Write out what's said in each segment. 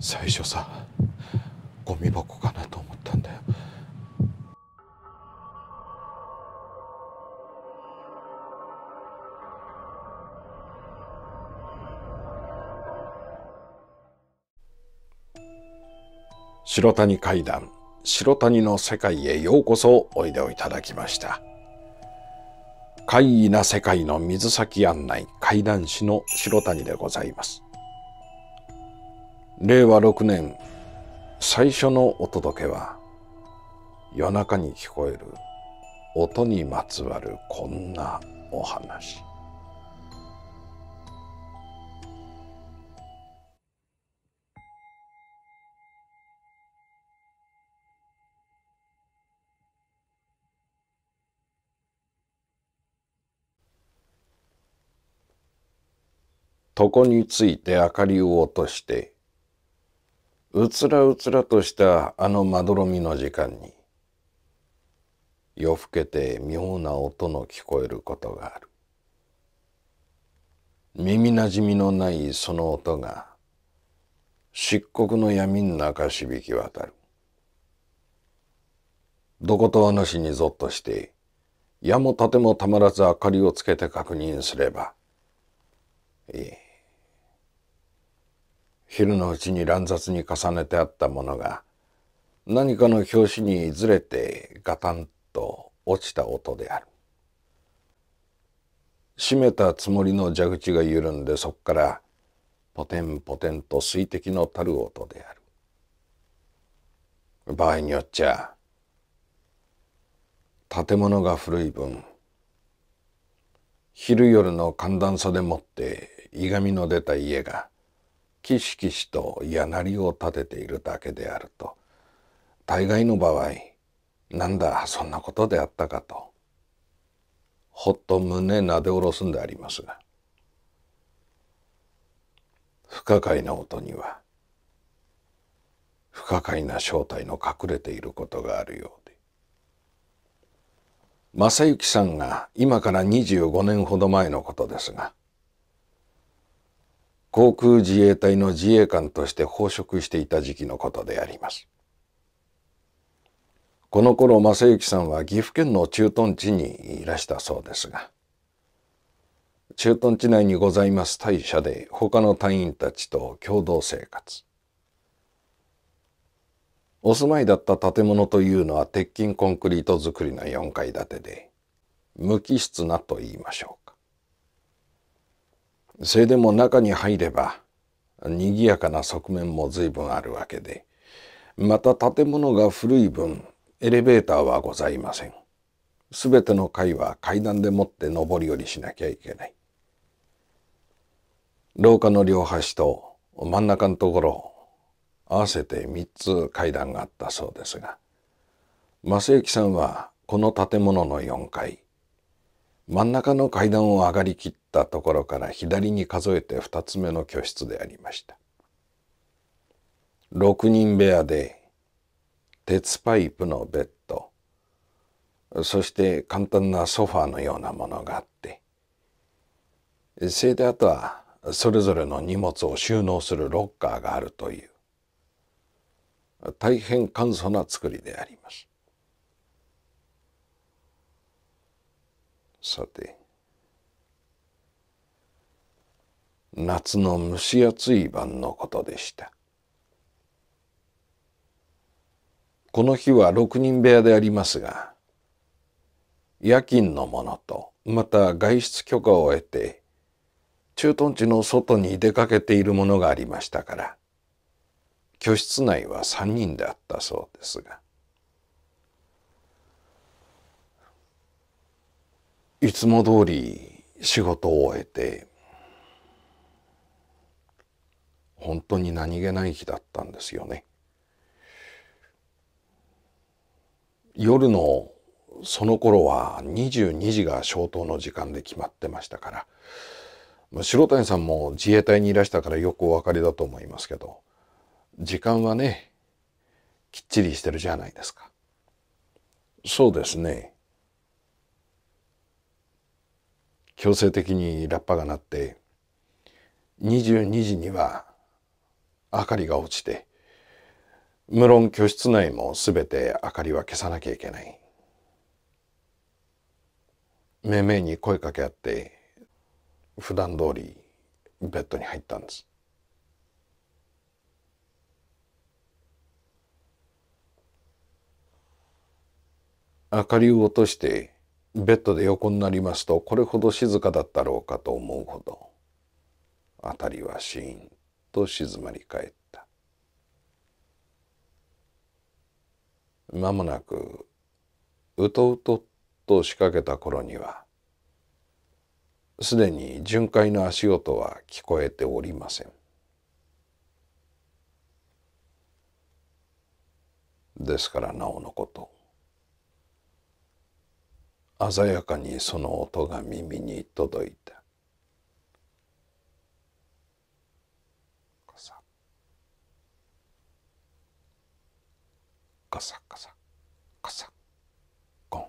最初さゴミ箱かなと思ったんだよ白谷階段白谷の世界へようこそおいでをいただきました怪異な世界の水先案内怪談師の白谷でございます令和6年最初のお届けは夜中に聞こえる音にまつわるこんなお話床について明かりを落としてうつらうつらとしたあのまどろみの時間に夜更けて妙な音の聞こえることがある耳なじみのないその音が漆黒の闇の中響き渡るどことわなしにぞっとして矢も盾もたまらず明かりをつけて確認すればええ。昼のうちに乱雑に重ねてあったものが何かの拍子にずれてガタンと落ちた音である閉めたつもりの蛇口が緩んでそこからポテンポテンと水滴のたる音である場合によっちゃ建物が古い分昼夜の寒暖差でもっていがみの出た家がきしきと嫌なりを立てているだけであると大概の場合なんだそんなことであったかとほっと胸なで下ろすんでありますが不可解な音には不可解な正体の隠れていることがあるようで正幸さんが今から25年ほど前のことですが航空自衛隊の自衛官として奉職していた時期のことであります。この頃正幸さんは岐阜県の駐屯地にいらしたそうですが駐屯地内にございます大社で他の隊員たちと共同生活お住まいだった建物というのは鉄筋コンクリート造りの4階建てで無機質なと言いましょうかそれでも中に入れば賑やかな側面も随分あるわけでまた建物が古い分エレベーターはございませんすべての階は階段でもって上り下りしなきゃいけない廊下の両端と真ん中のところ合わせて三つ階段があったそうですが正幸さんはこの建物の四階真ん中の階段を上がりきったところから左に数えて2つ目の居室でありました。6人部屋で鉄パイプのベッドそして簡単なソファーのようなものがあってそれであとはそれぞれの荷物を収納するロッカーがあるという大変簡素な作りであります。さて夏の蒸し暑い晩のことでしたこの日は6人部屋でありますが夜勤の者とまた外出許可を得て駐屯地の外に出かけているものがありましたから居室内は3人であったそうですがいつも通り仕事を終えて、本当に何気ない日だったんですよね。夜のその頃は22時が消灯の時間で決まってましたから、白谷さんも自衛隊にいらしたからよくお分かりだと思いますけど、時間はね、きっちりしてるじゃないですか。そうですね。強制的にラッパが鳴って22時には明かりが落ちて無論居室内も全て明かりは消さなきゃいけない。めめに声かけ合って普段通りベッドに入ったんです。明かりを落としてベッドで横になりますとこれほど静かだったろうかと思うほど辺りはシーンと静まり返った間もなくうとうとと仕掛けた頃にはすでに巡回の足音は聞こえておりませんですからなおのこと鮮やかにその音が耳に届いた。カサカサカサカサコン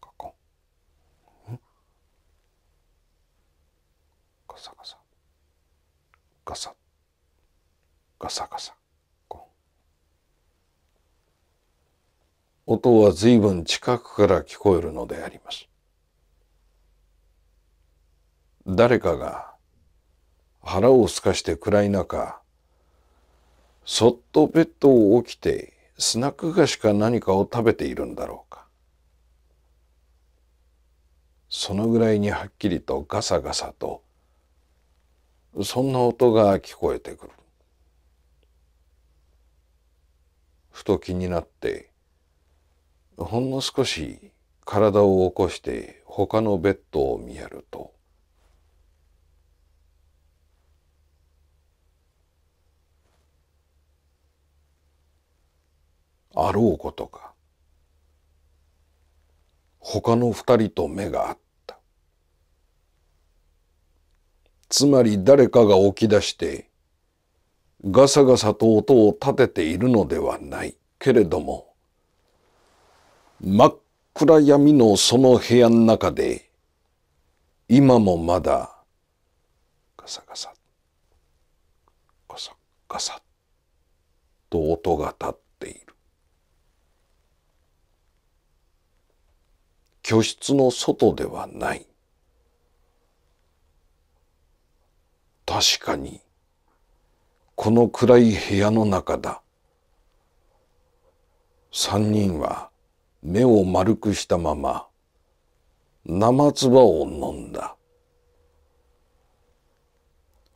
カコンカサカサガサガサガサ音は随分近くから聞こえるのであります。誰かが腹をすかして暗い中、そっとベッドを起きてスナック菓子か何かを食べているんだろうか。そのぐらいにはっきりとガサガサと、そんな音が聞こえてくる。ふと気になって、ほんの少し体を起こして他のベッドを見やると、あろうことか。他の二人と目があった。つまり誰かが起き出して、ガサガサと音を立てているのではないけれども、真っ暗闇のその部屋の中で、今もまだ、ガサガサ、ガサガサ、と音が立っている。居室の外ではない。確かに、この暗い部屋の中だ。三人は、目を丸くしたまま生唾を飲んだ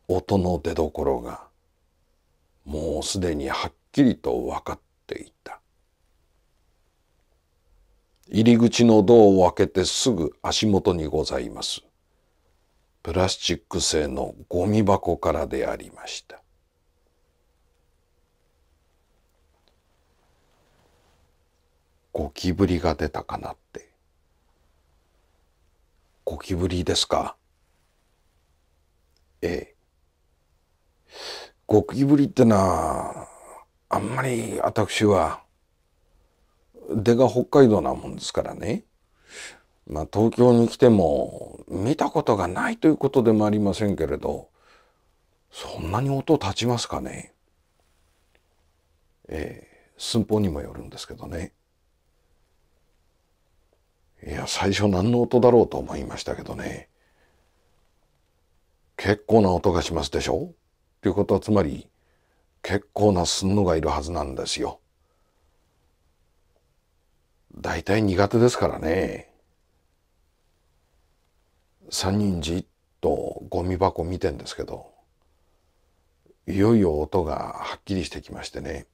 音の出どころがもうすでにはっきりと分かっていた入り口のドアを開けてすぐ足元にございますプラスチック製のゴミ箱からでありましたゴキブリが出たかなって。ゴキブリですかええ。ゴキブリってなあんまり私は、出が北海道なもんですからね。まあ東京に来ても見たことがないということでもありませんけれど、そんなに音立ちますかね。ええ、寸法にもよるんですけどね。いや、最初何の音だろうと思いましたけどね。結構な音がしますでしょということはつまり、結構なすんのがいるはずなんですよ。大体苦手ですからね。三人じっとゴミ箱見てんですけど、いよいよ音がはっきりしてきましてね。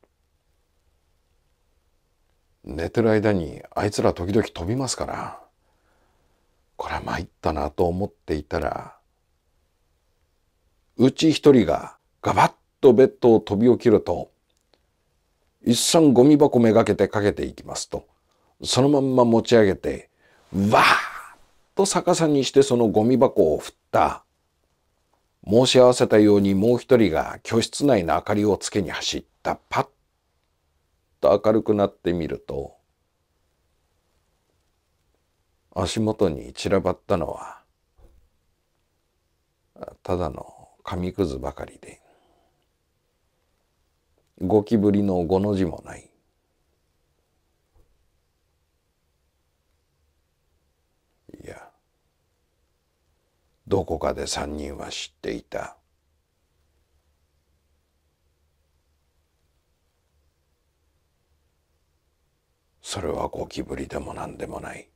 寝てる間にあいつら時々飛びますから、これは参ったなと思っていたら、うち一人がガバッとベッドを飛び起きると、一寸ゴミ箱めがけてかけていきますと、そのまんま持ち上げて、わーっと逆さにしてそのゴミ箱を振った。申し合わせたようにもう一人が居室内の明かりをつけに走った。パッと明るくなってみると足元に散らばったのはただの紙くずばかりでゴキブリの五の字もないいやどこかで三人は知っていたそれはゴキブリでも何でもない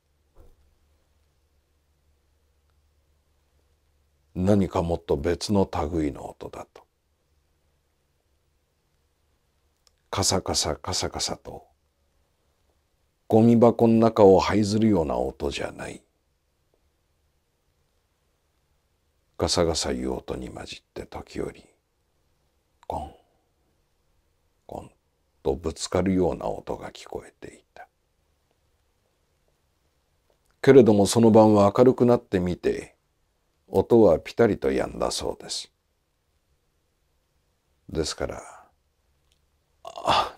何かもっと別の類の音だとカサカサカサカサとゴミ箱の中を這いずるような音じゃないガサガサいう音に混じって時折コンコンとぶつかるような音が聞こえていた。けれどもその晩は明るくなってみて、音はピタリと止んだそうです。ですから、あ、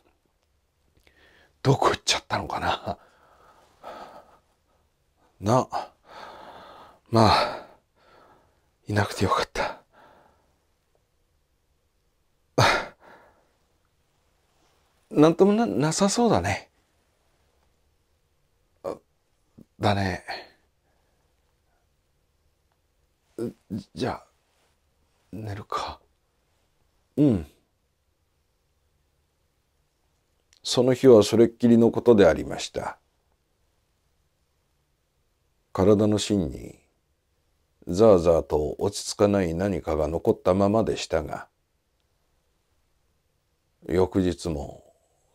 どこ行っちゃったのかな。な、まあ、いなくてよかった。なんともな、なさそうだね。だねじゃあ寝るかうんその日はそれっきりのことでありました体の芯にザーザーと落ち着かない何かが残ったままでしたが翌日も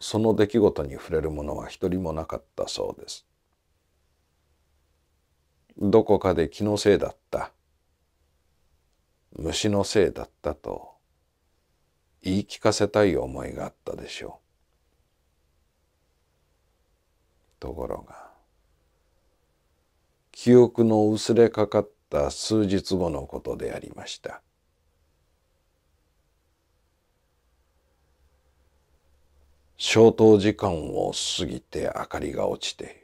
その出来事に触れるものは一人もなかったそうですどこかで気のせいだった虫のせいだったと言い聞かせたい思いがあったでしょうところが記憶の薄れかかった数日後のことでありました消灯時間を過ぎて明かりが落ちて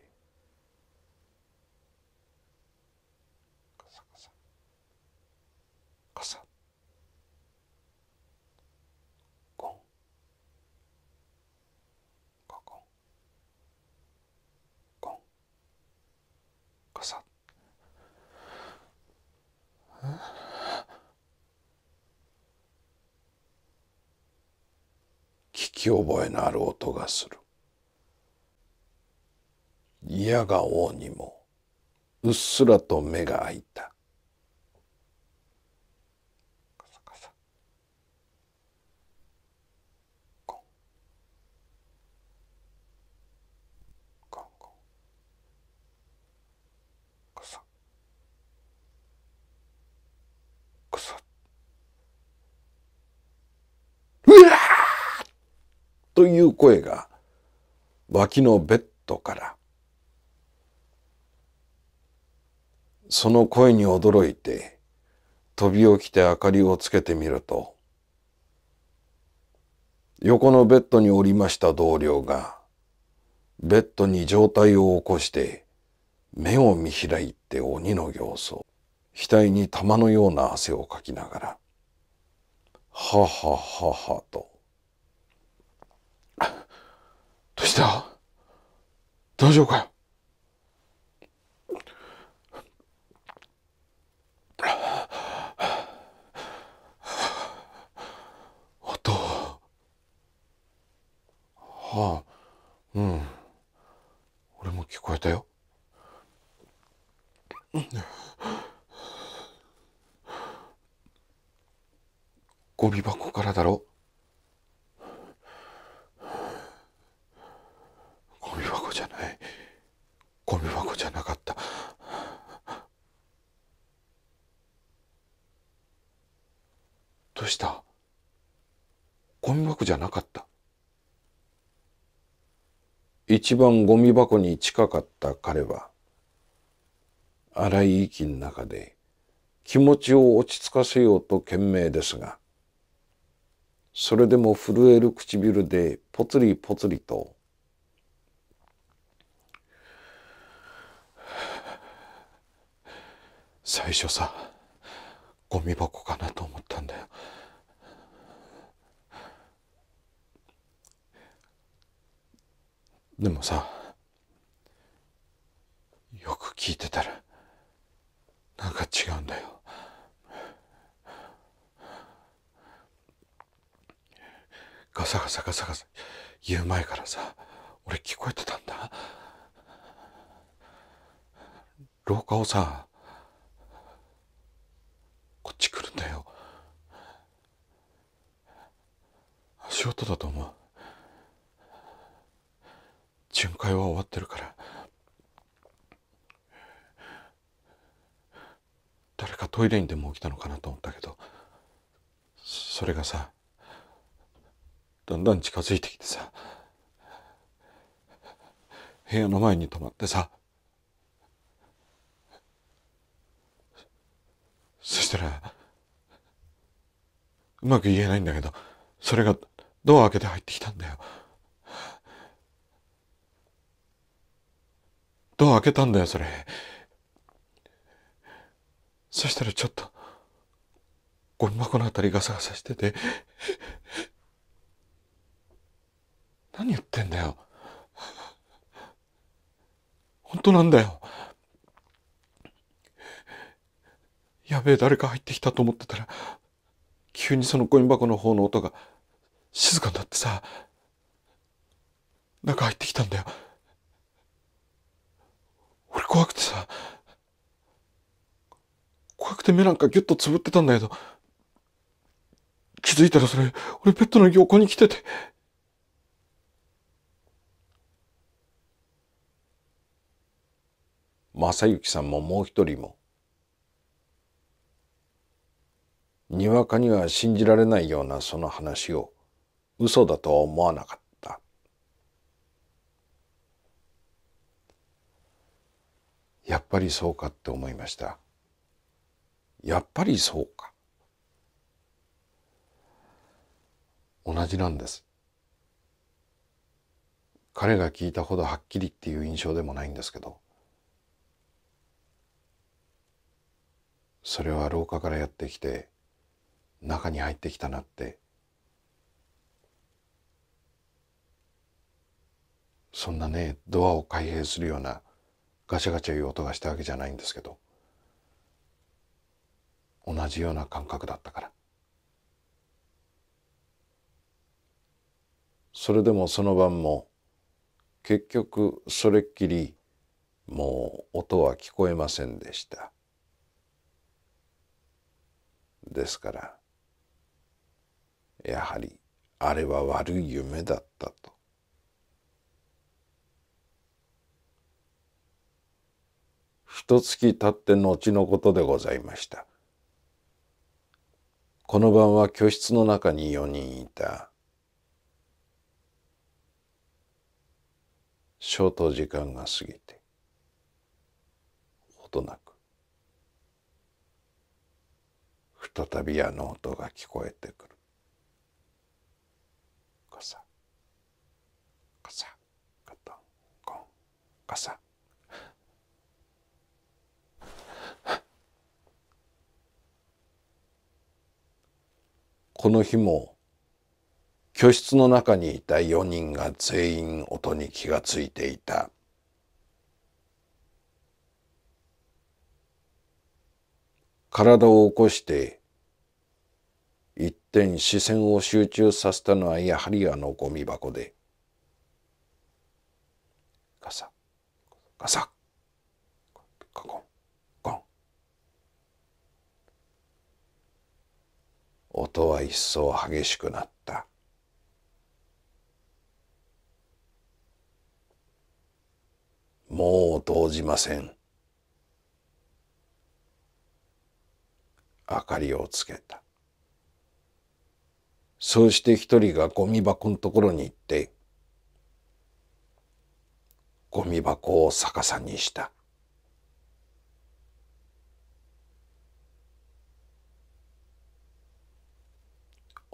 聞き覚えのある音がする嫌が王にもうっすらと目が開いたという声が脇のベッドからその声に驚いて飛び起きて明かりをつけてみると横のベッドにおりました同僚がベッドに上体を起こして目を見開いて鬼の子を額に玉のような汗をかきながら「はははは」とした大丈夫かよ一番ゴミ箱に近かった彼は、荒い息の中で気持ちを落ち着かせようと懸命ですが、それでも震える唇でぽつりぽつりと、最初さ、ゴミ箱かなと思ったんだよ。でもさよく聞いてたらなんか違うんだよ。ガサガサガサガサ言う前からさ俺聞こえてたんだ廊下をさこっち来るんだよ足音だと思う巡回は終わってるから誰かトイレにでも起きたのかなと思ったけどそれがさだんだん近づいてきてさ部屋の前に止まってさそしたらうまく言えないんだけどそれがドア開けて入ってきたんだよ。ドア開けたんだよ、それ。そしたらちょっと、ゴミ箱のあたりガサガサしてて、何言ってんだよ。本当なんだよ。やべえ、誰か入ってきたと思ってたら、急にそのゴミ箱の方の音が静かになってさ、中入ってきたんだよ。俺怖くてさ、怖くて目なんかギュッとつぶってたんだけど、気づいたらそれ、俺ペットの横に来てて。正幸さんももう一人も、にわかには信じられないようなその話を嘘だとは思わなかった。やっぱりそうかって思いました。やっぱりそうか。同じなんです。彼が聞いたほどはっきりっていう印象でもないんですけど。それは廊下からやってきて中に入ってきたなってそんなねドアを開閉するようなガチャガチャいう音がしたわけじゃないんですけど同じような感覚だったからそれでもその晩も結局それっきりもう音は聞こえませんでしたですからやはりあれは悪い夢だったと一月経って後のことでございました。この晩は居室の中に4人いた。消灯時間が過ぎて、ほどなく、再びあの音が聞こえてくる。カサ、カサ、カトン、コン、カサ。この日も居室の中にいた4人が全員音に気がついていた。体を起こして一点視線を集中させたのはやはりあのゴミ箱でガサガサカコン音は一層激しくなった。もう投じません。明かりをつけた。そうして一人がゴミ箱のところに行って、ゴミ箱を逆さにした。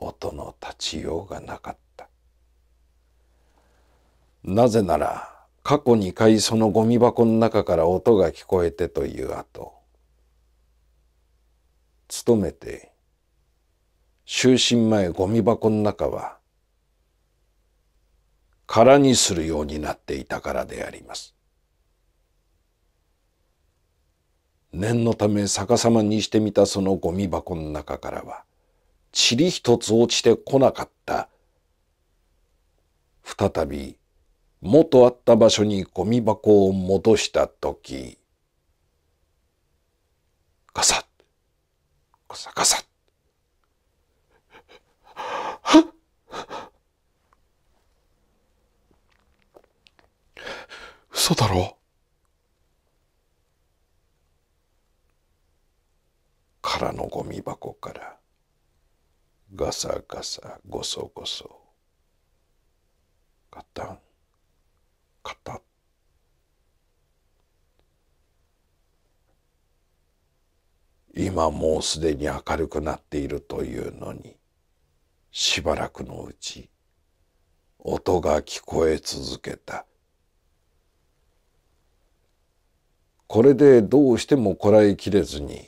音の立ちようがなかったなぜなら過去2回そのゴミ箱の中から音が聞こえてという後勤めて就寝前ゴミ箱の中は空にするようになっていたからであります。念のため逆さまにしてみたそのゴミ箱の中からは塵一つ落ちてこなかった。再び、元あった場所にゴミ箱を戻したとき、ガサッ、ガサガサッ。嘘だろ空のゴミ箱からガサガサゴソゴソガタンカタッ今もうすでに明るくなっているというのにしばらくのうち音が聞こえ続けたこれでどうしてもこらえきれずに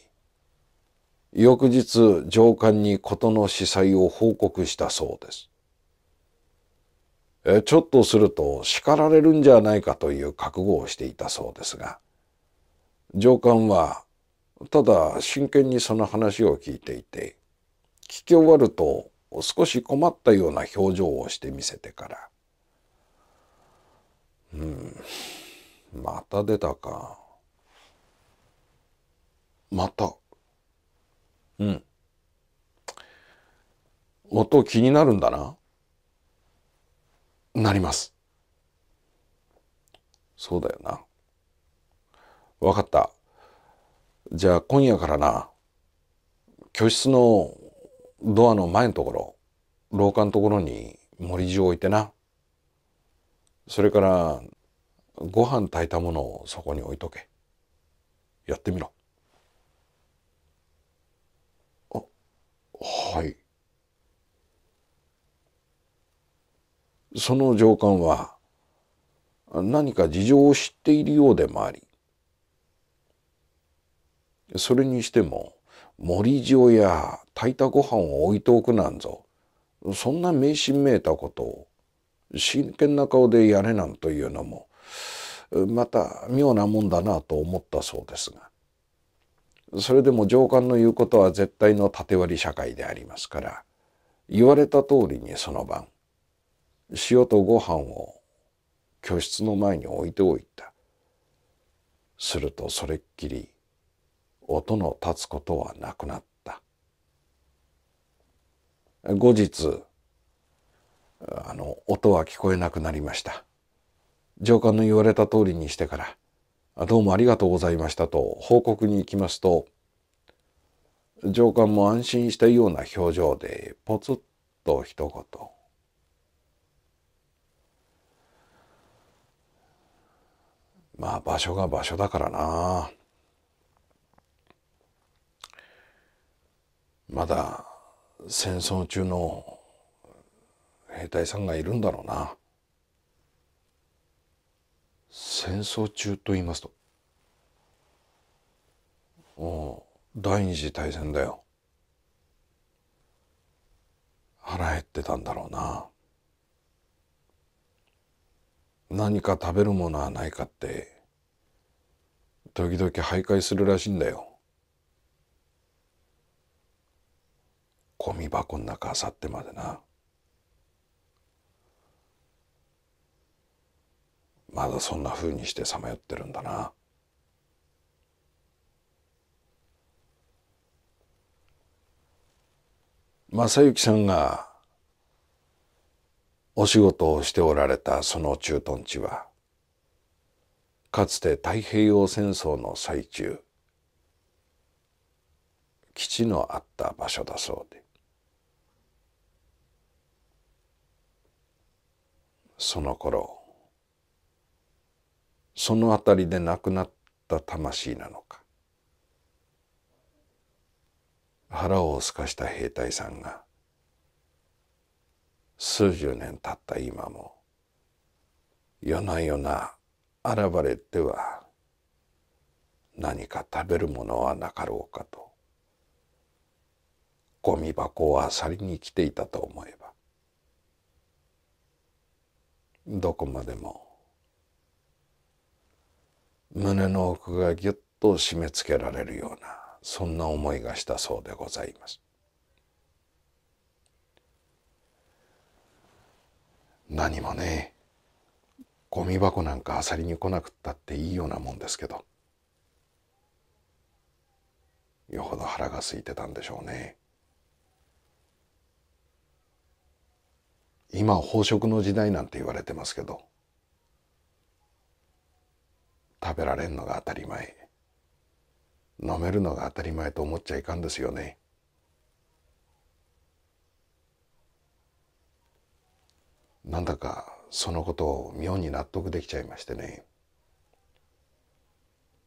翌日上官に事の司祭を報告したそうです。えちょっとすると叱られるんじゃないかという覚悟をしていたそうですが上官はただ真剣にその話を聞いていて聞き終わると少し困ったような表情をしてみせてから「うんまた出たかまたうん。音気になるんだな。なります。そうだよな。わかった。じゃあ今夜からな、居室のドアの前のところ、廊下のところに森地を置いてな。それから、ご飯炊いたものをそこに置いとけ。やってみろ。はい。その上官は何か事情を知っているようでもあり、それにしても森塩や炊いたご飯を置いておくなんぞ、そんな迷信めいたことを真剣な顔でやれなんというのも、また妙なもんだなと思ったそうですが。それでも上官の言うことは絶対の縦割り社会でありますから言われた通りにその晩塩とご飯を居室の前に置いておいたするとそれっきり音の立つことはなくなった後日あの音は聞こえなくなりました上官の言われた通りにしてからどうもありがとうございましたと報告に行きますと、上官も安心したような表情でポツッと一言。まあ場所が場所だからな。まだ戦争中の兵隊さんがいるんだろうな。戦争中と言いますとお第二次大戦だよ腹減ってたんだろうな何か食べるものはないかって時々徘徊するらしいんだよゴミ箱の中あさってまでなまだそんな風にしてさまよってるんだな。正幸さんがお仕事をしておられたその駐屯地はかつて太平洋戦争の最中基地のあった場所だそうでその頃その辺りで亡くなった魂なのか腹をすかした兵隊さんが数十年経った今も夜な夜な現れては何か食べるものはなかろうかとゴミ箱を漁りに来ていたと思えばどこまでも胸の奥がぎゅっと締め付けられるようなそんな思いがしたそうでございます。何もねゴミ箱なんかあさりに来なくったっていいようなもんですけどよほど腹が空いてたんでしょうね。今飽食の時代なんて言われてますけど食べられんのが当たり前飲めるのが当たり前と思っちゃいかんですよね。なんだかそのことを妙に納得できちゃいましてね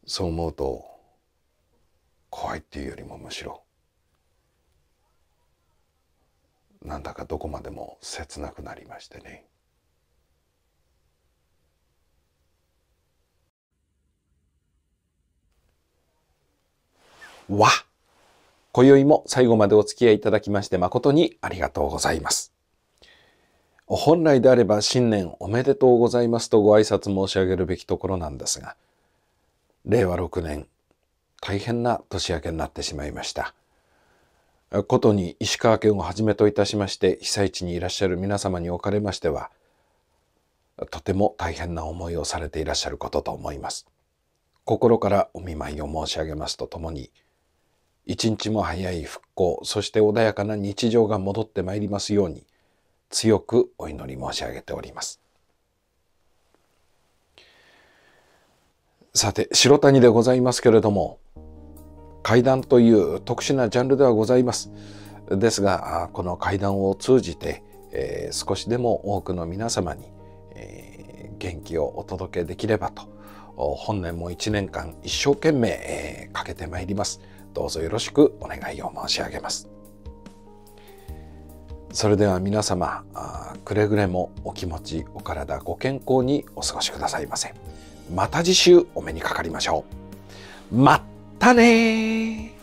そう思うと怖いっていうよりもむしろなんだかどこまでも切なくなりましてね。わ今宵も最後までお付き合いいただきまして誠にありがとうございます。本来であれば新年おめでとうございますとご挨拶申し上げるべきところなんですが、令和6年、大変な年明けになってしまいました。ことに石川県をはじめといたしまして被災地にいらっしゃる皆様におかれましては、とても大変な思いをされていらっしゃることと思います。心からお見舞いを申し上げますとともに、一日も早い復興、そして穏やかな日常が戻ってまいりますように、強くお祈り申し上げております。さて、白谷でございますけれども、階段という特殊なジャンルではございます。ですが、この階段を通じて、えー、少しでも多くの皆様に、えー、元気をお届けできればと、本年も一年間一生懸命、えー、かけてまいります。どうぞよろしくお願いを申し上げます。それでは皆様あくれぐれもお気持ちお体ご健康にお過ごしくださいませまた次週お目にかかりましょうまったね